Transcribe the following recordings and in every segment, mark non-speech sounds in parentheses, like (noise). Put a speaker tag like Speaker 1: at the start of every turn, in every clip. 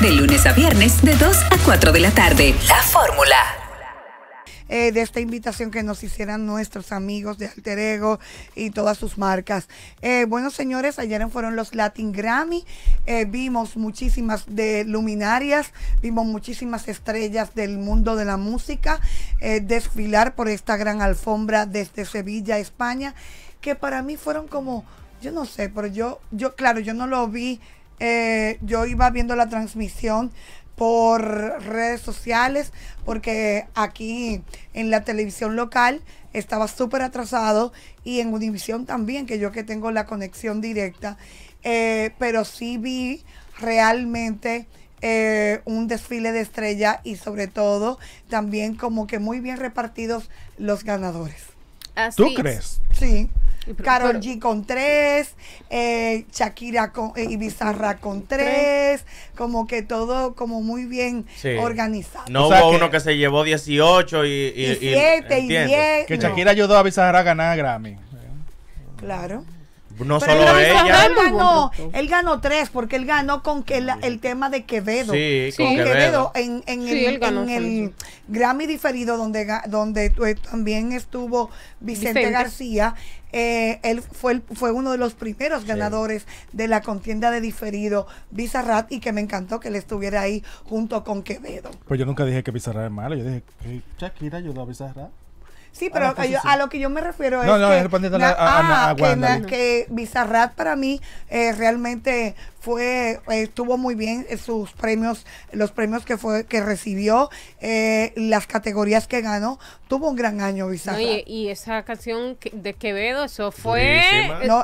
Speaker 1: de lunes a viernes, de 2 a 4 de la tarde. La fórmula.
Speaker 2: Eh, de esta invitación que nos hicieran nuestros amigos de Alter Ego y todas sus marcas. Eh, bueno, señores, ayer fueron los Latin Grammy, eh, vimos muchísimas de luminarias, vimos muchísimas estrellas del mundo de la música desfilar por esta gran alfombra desde Sevilla, España, que para mí fueron como, yo no sé, pero yo, yo, claro, yo no lo vi eh, yo iba viendo la transmisión por redes sociales, porque aquí en la televisión local estaba súper atrasado y en Univisión también, que yo que tengo la conexión directa, eh, pero sí vi realmente eh, un desfile de estrella y sobre todo también como que muy bien repartidos los ganadores. ¿Tú crees? Sí. Carol G con tres, eh, Shakira con, y eh, Bizarra con tres, como que todo como muy bien organizado.
Speaker 3: No o sea, hubo uno que se llevó 18 y, y, y 7 y, 10.
Speaker 2: Que Shakira
Speaker 4: ayudó a Bizarra a ganar a Grammy. Claro. No
Speaker 3: solo
Speaker 2: él ganó, tres porque él ganó con que el tema de Quevedo. Sí, con Quevedo. en, en el, Grammy diferido donde, donde eh, también estuvo Vicente, García. Eh, él fue, fue uno de los primeros ganadores de la contienda de diferido Bizarrat y que me encantó que él estuviera ahí junto con Quevedo.
Speaker 4: Pues yo nunca dije que Bizarrat es malo, yo dije que Shakira ayudó a Bizarrat.
Speaker 2: Sí, pero a, lo que yo me refiero es. que, no, ah, que, que Bizarrat para mí eh, realmente fue estuvo muy bien eh, sus premios, los premios que fue que recibió, eh, las categorías que ganó, tuvo un gran año Bizarrat.
Speaker 1: y, esa canción de Quevedo, eso fue,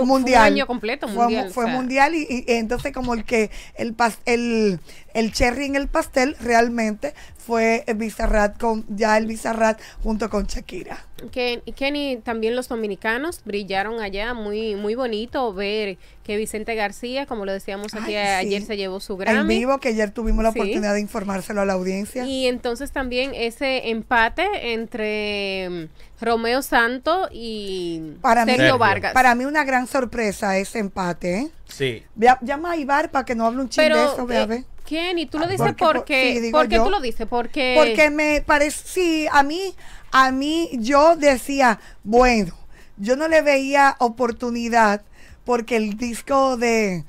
Speaker 1: un año completo, Fue, mundial
Speaker 2: y, entonces como el que el, el el cherry en el pastel realmente fue Bizarrat con ya el Bizarrat junto con Shakira.
Speaker 1: Ken, Kenny, también los dominicanos brillaron allá, muy muy bonito ver que Vicente García, como lo decíamos aquí ayer, se llevó su gran. En vivo,
Speaker 2: que ayer tuvimos la oportunidad de informárselo a la audiencia.
Speaker 1: Y entonces también ese empate entre mm, Romeo Santo y para Sergio, Vargas. Para mí una gran
Speaker 2: sorpresa ese empate. ¿eh? Sí. llama a Ibar para que no hable un chiste de eso, eh,
Speaker 1: Kenny, tú lo ah, dices porque, porque, ¿por qué tú lo dices? Porque... Porque me
Speaker 2: parece, a mí a mí yo decía, bueno, yo no le veía oportunidad porque el disco de,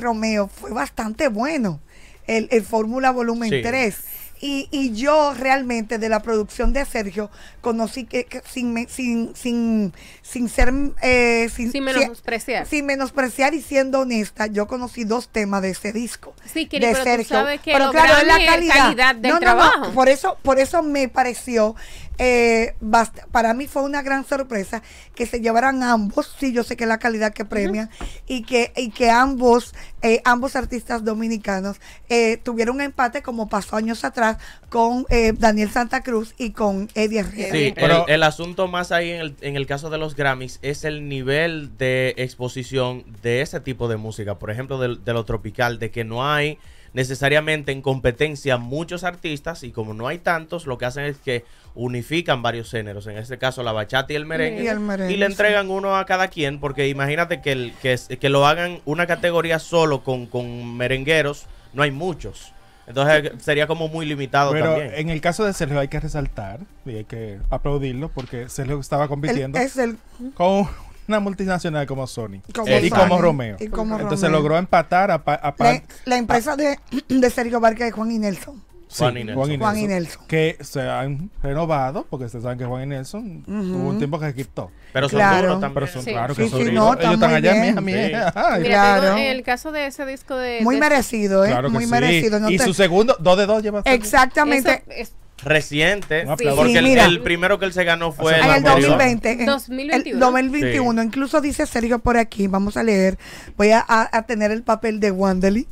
Speaker 2: Romeo fue bastante bueno, el, Fórmula Volumen 3. Y, yo realmente de la producción de Sergio conocí que, sin, sin, sin, ser... Eh, sin, menospreciar. Sin menospreciar y siendo honesta, yo conocí dos temas de ese disco.
Speaker 1: Sí, de Sergio. que pero claro, la calidad, del trabajo. por,
Speaker 2: eso, por eso me pareció eh, para mí fue una gran sorpresa que se llevaran ambos, sí, yo sé que es la calidad que premian, y, que, y que ambos, eh, ambos artistas dominicanos eh, tuvieron un empate como pasó años atrás con eh, Daniel Santa Cruz y con Eddie Herrera. Sí, pero
Speaker 3: el, asunto más ahí en el, en el caso de los Grammys es el nivel de exposición de ese tipo de música, por ejemplo, de lo tropical, de que no hay necesariamente en competencia muchos artistas y como no hay tantos, lo que hacen es que unifican varios géneros, en este caso la bachata y el merengue, y, le entregan uno a cada quien, porque imagínate que, el, que, lo hagan una categoría solo con, con merengueros, no hay muchos. Entonces sería como muy limitado Pero
Speaker 4: en el caso de Sergio hay que resaltar y hay que aplaudirlo porque Sergio estaba compitiendo es el, con una multinacional como Sony
Speaker 2: eh, y como Romeo. Entonces logró
Speaker 4: empatar a,
Speaker 2: la, empresa de, (clears throat) Sergio Barca de Juan y Nelson. Juan, y Nelson.
Speaker 4: Que se han renovado, porque ustedes saben que Juan y Nelson Hubo tuvo un tiempo que se quitó. Pero son duros también. Claro que son No, están allá, a mí.
Speaker 1: el caso de ese disco de... Muy merecido, ¿eh? muy merecido.
Speaker 4: No y su segundo, dos de dos lleva. Exactamente
Speaker 3: reciente. Porque el, primero que él se ganó fue en el, 2020.
Speaker 2: En, 2021. El 2021. Incluso dice Sergio por aquí, vamos a leer. Voy a, tener el papel de Wanderly.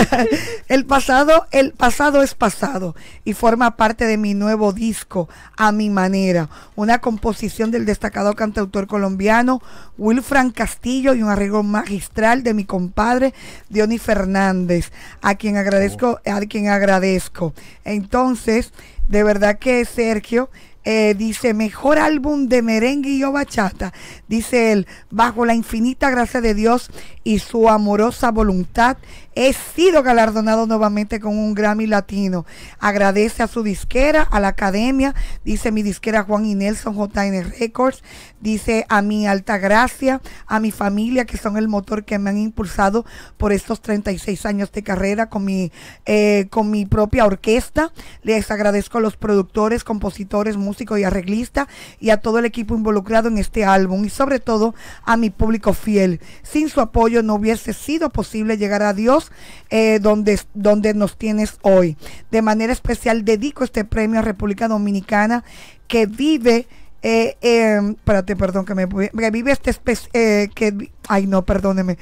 Speaker 2: (laughs) el pasado, el pasado es pasado y forma parte de mi nuevo disco, A mi manera, una composición del destacado cantautor colombiano Wilfran Castillo y un arreglo magistral de mi compadre Diony Fernández, a quien agradezco, oh. a quien agradezco. Entonces, de verdad que Sergio eh, dice, mejor álbum de merengue y bachata, dice él, bajo la infinita gracia de Dios y su amorosa voluntad, he sido galardonado nuevamente con un Grammy Latino. Agradece a su disquera, a la academia, dice mi disquera Juan y Nelson JN Records, dice a mi alta gracia, a mi familia, que son el motor que me han impulsado por estos 36 años de carrera con mi, eh, con mi propia orquesta. Les agradezco a los productores, compositores, músico y arreglista y a todo el equipo involucrado en este álbum y sobre todo a mi público fiel. Sin su apoyo no hubiese sido posible llegar a Dios eh, donde, donde nos tienes hoy. De manera especial dedico este premio a República Dominicana que vive... Eh, em, para perdón, que me vive este... Eh, que, ay, no, perdóneme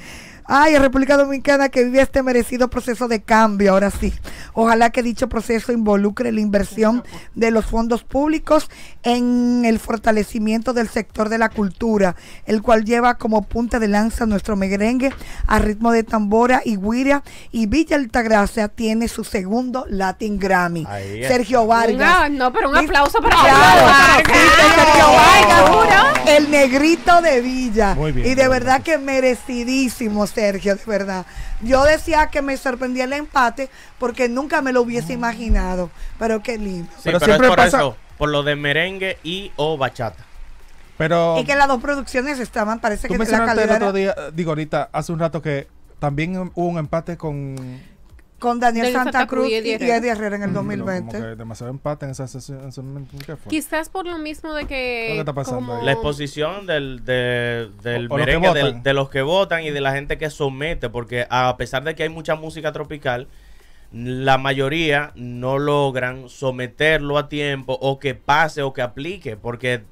Speaker 2: Ay, República Dominicana que vive este merecido proceso de cambio, ahora sí. Ojalá que dicho proceso involucre la inversión pues. de los fondos públicos en el fortalecimiento del sector de la cultura, el cual lleva como punta de lanza nuestro merengue a ritmo de tambora y guira y Villa Altagracia tiene su segundo Latin Grammy. Sergio Vargas. No, pero un aplauso para Sergio Vargas, el negrito de Villa. y de verdad que merecidísimo. Sergio, es verdad. Yo decía que me sorprendía el empate porque nunca me lo hubiese imaginado. Pero qué lindo. pero, siempre es por eso,
Speaker 3: por lo de merengue y o bachata. Pero y
Speaker 2: que las dos producciones estaban, parece que la calidad el otro
Speaker 4: día, digo ahorita, hace un rato que también hubo un empate con
Speaker 2: con Daniel, Santa, Cruz, y, Eddie Herrera en el
Speaker 1: 2020
Speaker 4: demasiado empate en ese
Speaker 1: Quizás por lo mismo de que. La
Speaker 3: exposición del, de, del los de, los que votan y de la gente que somete, porque a pesar de que hay mucha música tropical, la mayoría no logran someterlo a tiempo o que pase o que aplique, porque,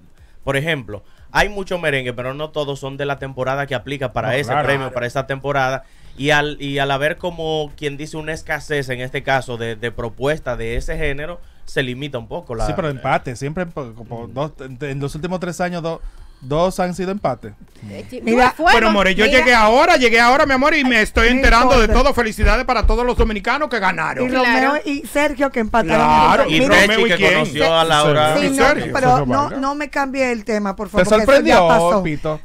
Speaker 3: por ejemplo. Hay mucho merengue, pero no todos son de la temporada que aplica para ese premio, para esa temporada. Y al, y al haber como quien dice una escasez, en este caso, de, de propuestas de ese género, se limita un poco la... Sí, pero
Speaker 4: empate, siempre en mm. los últimos tres años dos... Dos han sido empates.
Speaker 1: Eh, pero More, yo llegué
Speaker 4: ahora, llegué ahora, mi amor, y me estoy enterando de todo. Felicidades para todos los dominicanos que ganaron.
Speaker 2: Y Romeo y Sergio que empataron. Claro, y Romeo y que conoció a Laura. pero no, me cambie el tema, por favor. Te sorprendió, Pito.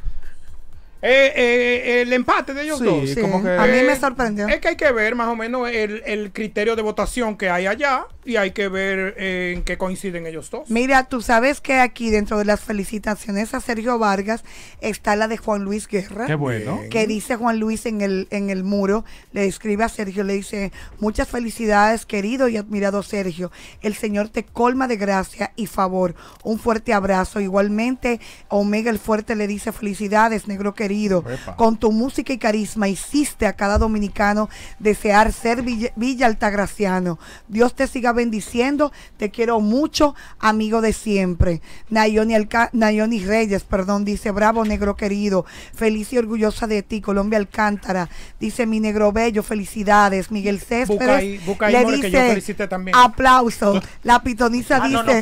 Speaker 2: Eh,
Speaker 5: eh, el empate de ellos dos. a mí me sorprendió. Es que hay que ver más o menos el, criterio de votación que hay allá y hay que ver eh, en qué coinciden ellos dos.
Speaker 2: Mira, tú sabes que aquí dentro de las felicitaciones a Sergio Vargas está la de Juan Luis Guerra. Qué bueno. Que dice Juan Luis en el, en el muro, le escribe a Sergio, le dice, muchas felicidades querido y admirado Sergio. El Señor te colma de gracia y favor. Un fuerte abrazo. Igualmente, Omega el Fuerte le dice felicidades, negro querido querido. Con tu música y carisma hiciste a cada dominicano desear ser Villa, Altagraciano. Dios te siga bendiciendo. Te quiero mucho, amigo de siempre. Nayoni, Nayoni Reyes, perdón, dice, bravo negro querido. Feliz y orgullosa de ti, Colombia Alcántara. Dice mi negro bello, felicidades. Miguel Céspedes le dice, que yo también. aplauso. La pitoniza dice... (laughs) Ah, no, no no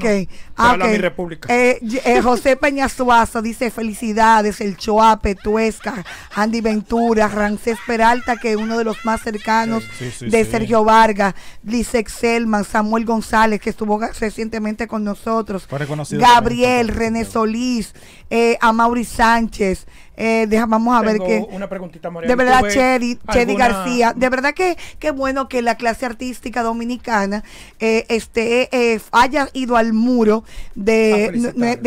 Speaker 2: fue ah, a mi república. Eh, eh, José Suazo dice, felicidades. El Choape, Tuesca, Andy Ventura, Rancés Peralta, que es uno de los más cercanos de Sergio Vargas, Lisex Selman, Samuel González, que estuvo recientemente con nosotros, Gabriel, René Solís, eh, Amaury Sánchez, eh, vamos a ver que Una
Speaker 5: De verdad, Chedi, García.
Speaker 2: De verdad que qué bueno que la clase artística dominicana eh, este, eh, haya ido al muro de,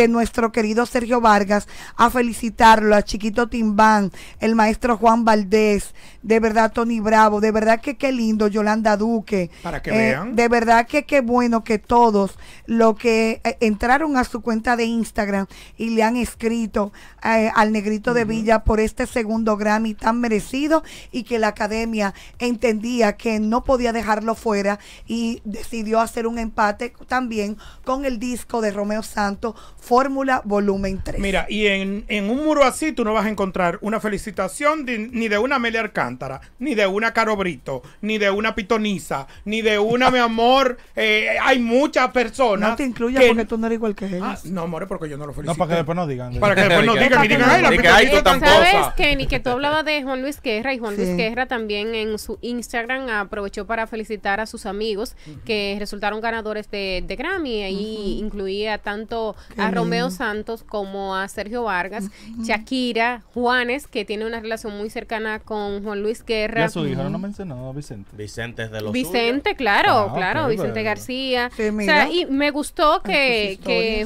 Speaker 2: nuestro querido Sergio Vargas a felicitarlo, a Chiquito Timbán, el maestro Juan Valdés, de verdad Tony Bravo, de verdad que qué lindo, Yolanda Duque. Para que vean. De verdad que qué bueno que todos lo que entraron a su cuenta de Instagram y le han escrito al negrito de Villa por este segundo Grammy tan merecido y que la academia entendía que no podía dejarlo fuera y decidió hacer un empate también con el disco de Romeo Santos, Fórmula Volumen 3. Mira,
Speaker 5: y en, en, un muro así tú no vas a encontrar una felicitación ni de una Amelia Alcántara, ni de una Caro Brito, ni de una Pitonisa, ni de una, mi amor. (laughs) Eh, hay muchas personas. No te incluyas porque tú no eres igual que ah, ellos. no, amores, porque yo no lo
Speaker 4: felicito. No, para que después no digan. Para que después no (laughs) digan y digan, ay, la Sabes ¿sabes,
Speaker 1: Kenny, que tú hablabas de Juan Luis Guerra y Juan Luis Guerra también en su Instagram aprovechó para felicitar a sus amigos que resultaron ganadores de, Grammy. Ahí incluía tanto a Romeo Santos como a Sergio Vargas, Shakira, Juanes, que tiene una relación muy cercana con Juan Luis Guerra. a su hijo no
Speaker 4: mencionó Vicente. Vicente es de
Speaker 3: los Vicente,
Speaker 1: claro, ah, claro, Vicente García. o sea, y me gustó que, que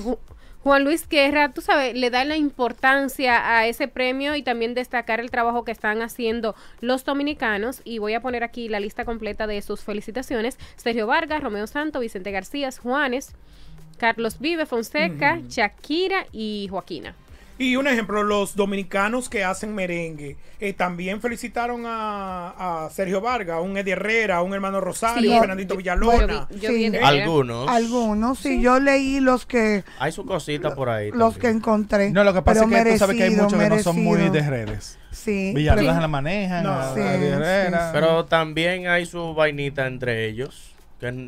Speaker 1: Juan Luis Guerra, tú sabes, le da la importancia a ese premio y también destacar el trabajo que están haciendo los dominicanos. Y voy a poner aquí la lista completa de sus felicitaciones. Sergio Vargas, Romeo Santo, Vicente García, Juanes, Carlos Vive, Fonseca, Shakira y Joaquina.
Speaker 5: Y un ejemplo, los dominicanos que hacen merengue, eh, también felicitaron a, a Sergio Vargas, un Eddie Herrera, a un hermano
Speaker 2: Rosario, a un Fernandito Villalona. Algunos. Algunos, sí, yo leí los que...
Speaker 3: Hay su cosita por ahí. Los
Speaker 2: que encontré. No, lo que pasa es que tú sabes que hay muchos que no son muy de redes. Sí. Villalona la manejan, no, a,
Speaker 3: Herrera. Pero también hay su vainita entre ellos.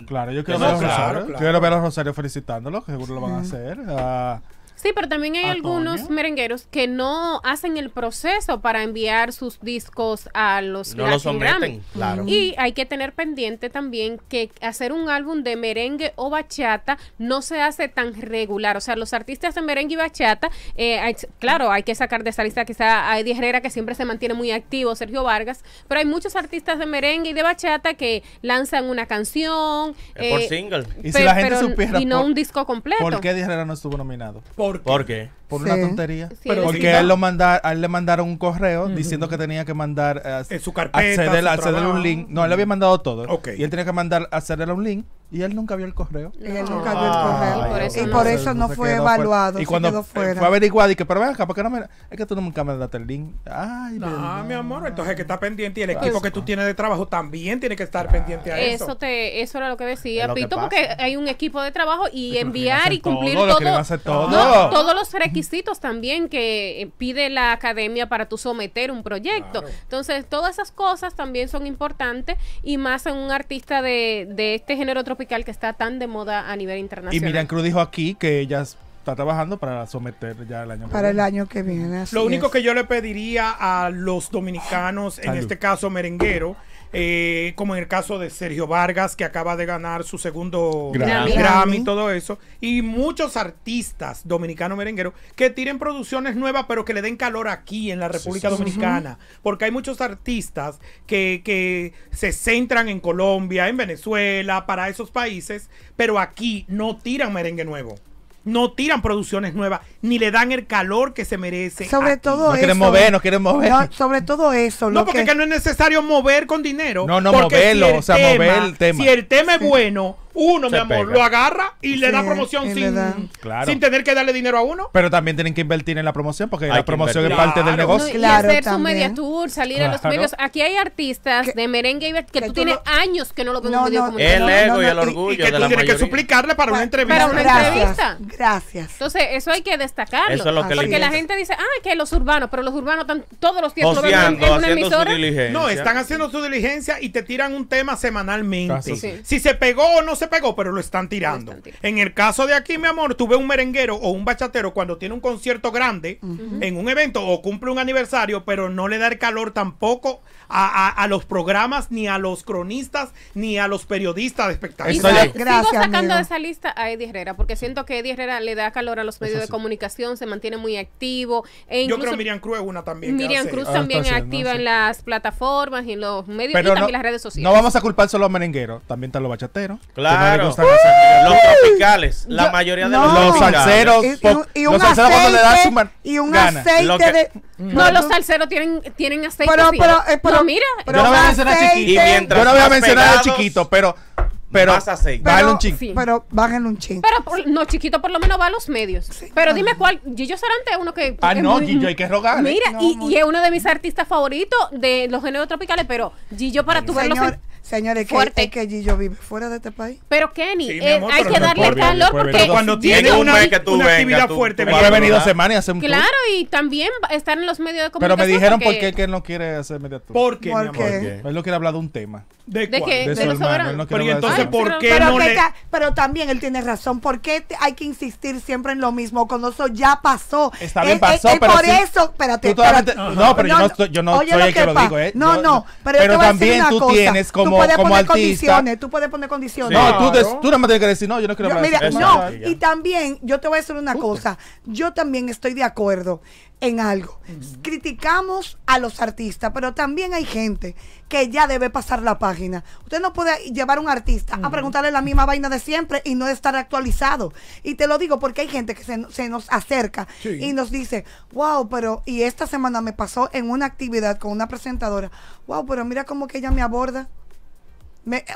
Speaker 3: claro, yo quiero, ver a Rosario, claro,
Speaker 4: a Rosario felicitándolo, que seguro lo van a hacer. Ah,
Speaker 1: Sí, pero también hay algunos merengueros que no hacen el proceso para enviar sus discos a los no los someten, claro. Y hay que tener pendiente también que hacer un álbum de merengue o bachata no se hace tan regular. O sea, los artistas de merengue y bachata, eh, claro, hay que sacar de esa lista quizá a Eddie Herrera que siempre se mantiene muy activo, Sergio Vargas, pero hay muchos artistas de merengue y de bachata que lanzan una canción. por eh, single. Y si la gente supiera. no un disco completo. ¿Por
Speaker 4: qué Eddie Herrera no estuvo nominado? ¿Por qué? ¿Por una tontería. porque él, lo a él le mandaron un correo diciendo que tenía que mandar. Eh, su un link. No, él le había mandado todo. Y él tenía que mandar hacerle un link. Y él nunca vio el correo. Y él nunca vio el ah, correo. por eso, no, fue evaluado. Y cuando fuera. fue averiguado, y que, pero ven acá, porque no me.? Es que tú nunca me das el link. Ay,
Speaker 5: no, mi amor. Entonces, es que está pendiente y el equipo que tú tienes de trabajo también tiene que estar pendiente a eso. Eso,
Speaker 1: te, eso era lo que decía Pito, porque hay un equipo de trabajo y enviar y cumplir todo. No, todos los requisitos también que eh, pide la academia para tú someter un proyecto. Entonces, todas esas cosas también son importantes y más en un artista de, de este género que está tan de moda a nivel internacional. Y Miriam
Speaker 4: Cruz dijo aquí que ella está trabajando para someter ya el año que viene.
Speaker 2: el año que viene. lo único que yo le
Speaker 5: pediría a los dominicanos, en este caso merenguero, eh, como en el caso de Sergio Vargas, que acaba de ganar su segundo Grammy, y todo eso, y muchos artistas dominicanos merengueros que tiren producciones nuevas, pero que le den calor aquí en la República Dominicana, porque hay muchos artistas que se centran en Colombia, en Venezuela, para esos países, pero aquí no tiran merengue nuevo no tiran producciones nuevas, ni le dan el calor que se merece. Sobre todo eso. eso. Quieren mover, no quieren
Speaker 2: mover. sobre todo eso. No, porque Es que
Speaker 5: no es necesario mover con dinero. No, no, moverlo, o sea, mover el tema. Si el tema es bueno uno, mi amor, lo agarra y le da promoción sin, sin tener que darle dinero a uno.
Speaker 4: Pero también tienen que invertir en la promoción porque la promoción es parte del negocio.
Speaker 5: y hacer su media
Speaker 1: tour, salir a los medios. Aquí hay artistas de merengue que, tú tienes años que no lo ves no, El ego y el orgullo Y que tú tienes que suplicarle
Speaker 5: para una entrevista. Para una entrevista.
Speaker 1: Gracias. Entonces, eso hay que destacarlo. porque la gente dice, ah, que los urbanos, pero los urbanos están todos los días lo en- una emisora. No, están haciendo su diligencia y te tiran un tema
Speaker 5: semanalmente. Si se pegó o no se pegó, pero lo están tirando. En el caso de aquí, mi amor, tuve un merenguero o un bachatero cuando tiene un concierto grande en un evento o cumple un aniversario, pero no le da el calor tampoco a, los programas, ni a los cronistas, ni a los periodistas de espectáculos. Sigo, Gracias, sigo sacando de
Speaker 1: esa lista a Eddie Herrera, porque siento que Eddie Herrera le da calor a los medios de comunicación, se mantiene muy activo. E Yo creo Miriam
Speaker 5: Cruz es una también. Miriam Cruz
Speaker 1: ah, también es activa en las plataformas y en los medios y también las redes sociales. No vamos a
Speaker 4: culpar solo a merengueros, también están los bachateros. Claro los tropicales,
Speaker 3: la mayoría de los, Y, un
Speaker 1: aceite, de. No, los salseros tienen, tienen aceite. Pero, eh, mira. Yo no
Speaker 4: voy a mencionar chiquito, pero pero bájale un ching
Speaker 1: Pero bájale un ching. Pero no, chiquito, por lo menos va a los medios. Pero dime cuál. Gillo Sarante es uno que. Ah, no, Gillo, hay que rogarle. Mira, y, es uno de mis artistas favoritos de los géneros tropicales, pero Gillo para tu verlo. Señor, señores, que, es que Gillo vive fuera de este país. Pero Kenny, eh, hay
Speaker 4: que darle calor porque. cuando tiene una, que actividad fuerte, a haber venido semana y hace un Claro,
Speaker 1: y también estar en los medios de comunicación. Pero me dijeron por qué
Speaker 4: que no quiere hacer media tour. ¿Por qué? Él no quiere hablar de un tema.
Speaker 1: ¿De, ¿De qué?
Speaker 2: De, su no pero entonces, qué pero no Pero también él tiene razón. ¿Por qué hay que insistir siempre en lo mismo? Con eso ya pasó. Está eh, bien, eh, pasó, es, eh, pero por eso... Espérate, No, pero yo no, yo no soy el que, lo digo, ¿eh? No, no, pero, también tú tienes como, tú puedes poner Condiciones, tú puedes poner condiciones. no, tú, no
Speaker 4: tú nada más tienes que decir, no, yo no quiero hablar Mira, eso, no, y
Speaker 2: también, yo te voy a decir una cosa. Yo también estoy de acuerdo en algo. Criticamos a los artistas, pero también hay gente que ya debe pasar la página. Usted no puede llevar a un artista a preguntarle la misma vaina de siempre y no estar actualizado. Y te lo digo porque hay gente que se, nos acerca y nos dice, wow, pero, y esta semana me pasó en una actividad con una presentadora, wow, pero mira cómo que ella me aborda.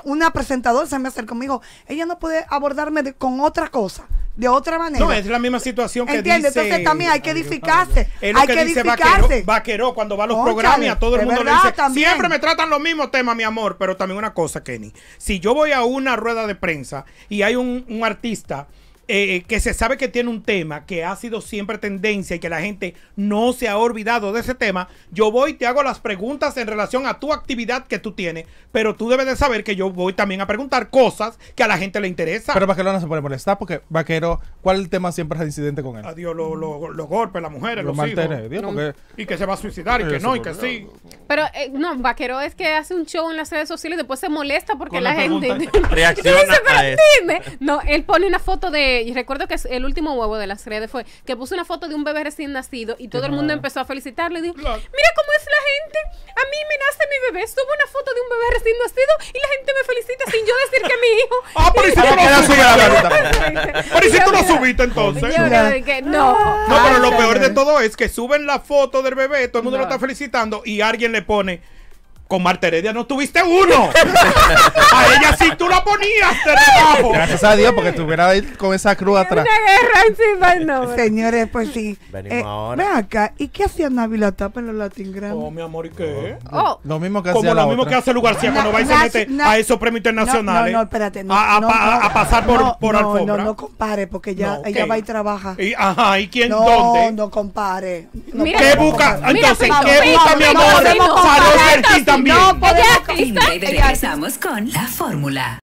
Speaker 2: una presentadora se me acercó conmigo, ella no puede abordarme con otra cosa de otra manera. No, es
Speaker 5: la misma situación que dice... Entonces también hay que edificarse. hay que, edificarse. Vaquero, cuando va a los programas y a todo el mundo le dice, siempre me tratan los mismos temas, mi amor, pero también una cosa, Kenny. Si yo voy a una rueda de prensa y hay un, un artista eh, eh, que se sabe que tiene un tema que ha sido siempre tendencia y que la gente no se ha olvidado de ese tema, yo voy y te hago las preguntas en relación a tu actividad que tú tienes, pero tú debes de saber que yo voy también a preguntar cosas que a la gente le interesa. Pero Vaquero no se puede molestar porque Vaquero, ¿cuál es el tema siempre es incidente con él? Adiós, los golpes, las mujeres, los, hijos. y que se va a suicidar y que no, y que sí.
Speaker 1: Pero eh, no, Vaquero es que hace un show en las redes sociales y después se molesta porque la, gente (laughs) reacciona No, él pone una foto de y recuerdo que el último huevo de las redes fue que puso una foto de un bebé recién nacido y todo el mundo empezó a felicitarle. Dijo, mira cómo es la gente. A mí me nace mi bebé. Subo una foto de un bebé recién nacido y la gente me felicita sin yo decir que mi hijo. (laughs) Ah, pero
Speaker 2: (laughs) si tú no subiste. si tú no
Speaker 3: subiste
Speaker 5: entonces. no. pero lo peor de todo es que suben la foto del bebé, todo el mundo lo está felicitando y alguien le pone con Marta Heredia no tuviste uno. a
Speaker 2: ella sí tú la ponías de Gracias
Speaker 4: a Dios, porque estuviera ahí con esa cruz atrás.
Speaker 2: Una guerra no. Señores, pues sí. Venimos eh, ahora. Ven acá, ¿y qué hacía la Tapa en los Latin Grammy? Oh,
Speaker 5: mi amor, ¿y qué? Oh. Lo mismo que Como lo mismo que hace Lugar García cuando va y se mete a esos premios internacionales. No, no, espérate. a, pasar por, por alfombra. No, no, no
Speaker 2: compare, porque ya, ella va y trabaja. Y, ajá, ¿y quién dónde? No, no compare.
Speaker 5: ¿Qué busca? Entonces,
Speaker 2: ¿qué busca, mi amor? Salió cerquita no No podemos. Y regresamos con la fórmula.